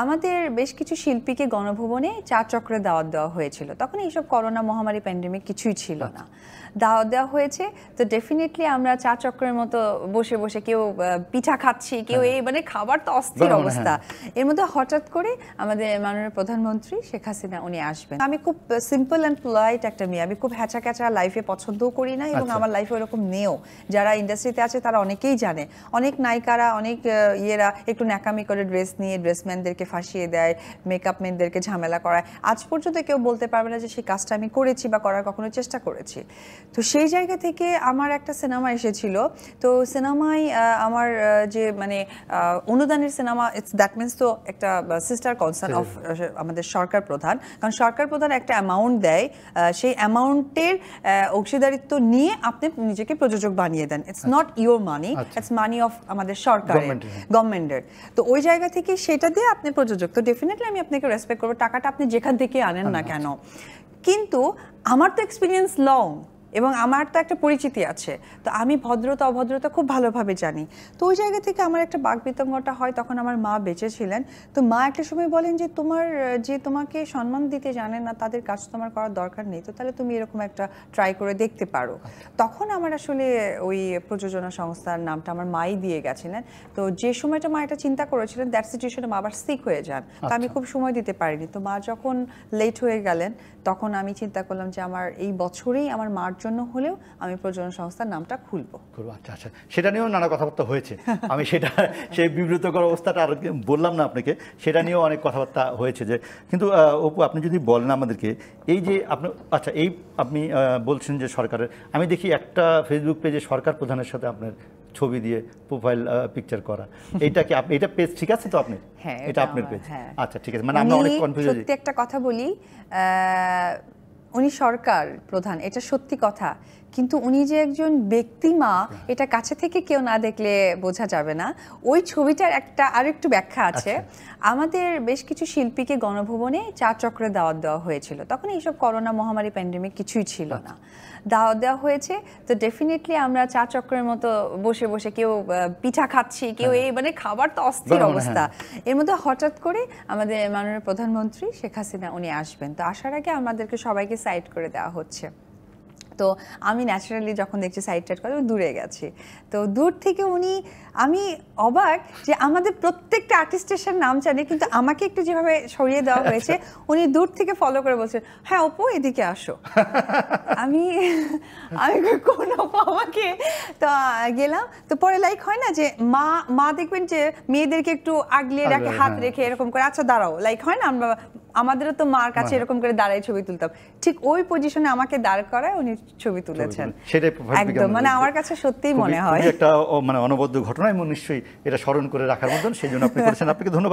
আমাদের বেশ কিছু শিল্পীকে গণভবনে চা চক্রে দাওয়াত দেওয়া হয়েছিল তখন এইসব করোনা মহামারী প্যান্ডেমিক কিছুই ছিল না আচ্ছা। দাওয়াত দেওয়া হয়েছে তো ডেফিনেটলি আমরা চা চক্রের মতো বসে বসে কেউ পিঠা খাচ্ছি কেউ হ্যাঁ। এই মানে খাবার তো অস্থির অবস্থা এর মধ্যে হঠাৎ করে আমাদের মাননীয় প্রধানমন্ত্রী শেখ হাসিনা উনি আসবেন আমি খুব সিম্পল অ্যান্ড পোলাইট একটা মেয়ে আমি খুব হ্যাঁচা ক্যাঁচা লাইফে পছন্দও করি না এবং আচ্ছা। আমার লাইফে ওরকম নেও যারা ইন্ডাস্ট্রিতে আছে তারা অনেকেই জানে অনেক নায়িকারা অনেক ইয়েরা একটু ন্যাকামি করে ড্রেস নিয়ে ড্রেসম্যানদেরকে মেয়েদেরকে ফাঁসিয়ে দেয় মেকআপ মেনদেরকে ঝামেলা করায় আজ পর্যন্ত কেউ বলতে পারবে না যে সেই কাজটা আমি করেছি বা করার কখনো চেষ্টা করেছি তো সেই জায়গা থেকে আমার একটা সিনেমা এসেছিল তো সিনেমায় আমার যে মানে অনুদানের সিনেমা ইটস দ্যাট মিনস তো একটা সিস্টার কনসার্ন অফ আমাদের সরকার প্রধান কারণ সরকার প্রধান একটা অ্যামাউন্ট দেয় সেই অ্যামাউন্টের অংশীদারিত্ব নিয়ে আপনি নিজেকে প্রযোজক বানিয়ে দেন it's not your money it's money of আমাদের সরকার গভর্নমেন্টের তো ওই জায়গা থেকে সেটা দিয়ে আপনি জন্যই প্রযোজক তো ডেফিনেটলি আমি আপনাকে রেসপেক্ট করবো টাকাটা আপনি যেখান থেকে আনেন না কেন কিন্তু আমার তো এক্সপিরিয়েন্স লং এবং আমার তো একটা পরিচিতি আছে তো আমি ভদ্রতা অভদ্রতা খুব ভালোভাবে জানি তো ওই জায়গা থেকে আমার একটা বিতঙ্গটা হয় তখন আমার মা বেঁচে ছিলেন তো মা একটা সময় বলেন যে তোমার যে তোমাকে সম্মান দিতে জানে না তাদের কাজ তোমার করার দরকার নেই তো তাহলে তুমি এরকম একটা ট্রাই করে দেখতে পারো তখন আমার আসলে ওই প্রযোজনা সংস্থার নামটা আমার মাই দিয়ে গেছিলেন তো যে সময়টা মা এটা চিন্তা করেছিলেন দ্যাট সিচুয়েশনে মা আবার সিক হয়ে যান তো আমি আচ্ছা। খুব সময় দিতে পারিনি তো মা যখন লেট হয়ে গেলেন তখন আমি চিন্তা করলাম যে আমার এই বছরেই আমার মার জন্য হলেও আমি প্রজনন সংস্থার নামটা খুলবো খুলবো আচ্ছা আচ্ছা সেটা নিয়েও নানা কথাবার্তা হয়েছে আমি সেটা সেই বিব্রতকর অবস্থাটা আর বললাম না আপনাকে সেটা নিয়েও অনেক কথাবার্তা হয়েছে যে কিন্তু অপু আপনি যদি বলেন আমাদেরকে এই যে আপনি আচ্ছা এই আপনি বলছেন যে সরকারের আমি দেখি একটা ফেসবুক পেজে সরকার প্রধানের সাথে আপনার ছবি দিয়ে প্রোফাইল পিকচার করা এটা কি আপনি এটা পেজ ঠিক আছে তো আপনি হ্যাঁ এটা আপনার পেজ হ্যাঁ। আচ্ছা ঠিক আছে মানে আমরা অনেক কনফিউজ একটা কথা বলি উনি সরকার প্রধান এটা সত্যি কথা কিন্তু উনি যে একজন ব্যক্তিমা এটা কাছে থেকে কেউ না দেখলে বোঝা যাবে না ওই ছবিটার একটা আর একটু ব্যাখ্যা আছে আচ্ছা। আমাদের বেশ কিছু শিল্পীকে গণভবনে চা চক্রে দাওয়াত দেওয়া হয়েছিল তখন এইসব করোনা মহামারী প্যান্ডেমিক কিছুই ছিল না আচ্ছা। দাওয়াত দেওয়া হয়েছে তো ডেফিনেটলি আমরা চা চক্রের মতো বসে বসে কেউ পিঠা খাচ্ছি কেউ হ্যাঁ। এই মানে খাবার তো অস্থির অবস্থা এর মধ্যে হঠাৎ করে আমাদের মাননীয় প্রধানমন্ত্রী শেখ হাসিনা উনি আসবেন তো আসার আগে আমাদেরকে সবাইকে সাইড করে দেওয়া হচ্ছে তো আমি ন্যাচারালি যখন দেখছি সাইড টাইড করে দূরে গেছি তো দূর থেকে উনি আমি অবাক যে আমাদের প্রত্যেকটা আর্টিস্টের নাম জানে কিন্তু আমাকে একটু যেভাবে সরিয়ে দেওয়া আচ্ছা। হয়েছে উনি দূর থেকে ফলো করে বলছেন হ্যাঁ অপু এদিকে আসো আমি আমি কোন আমাকে তো গেলাম তো পরে লাইক হয় না যে মা মা দেখবেন যে মেয়েদেরকে একটু আগলে রাখে হাত হ্যাঁ। রেখে এরকম করে আচ্ছা দাঁড়াও লাইক হয় না আমরা আমাদেরও তো মার কাছে মানে? এরকম করে দাঁড়ায় ছবি তুলতাম ঠিক ওই পজিশনে আমাকে দাঁড় করায় উনি ছবি তুলেছেন সেটাই একদম মানে আমার কাছে সত্যিই মনে হয় একটা মানে অনবদ্য ঘটনা এবং নিশ্চয়ই এটা স্মরণ করে রাখার মতন সেই জন্য আপনি করেছেন আপনাকে ধন্যবাদ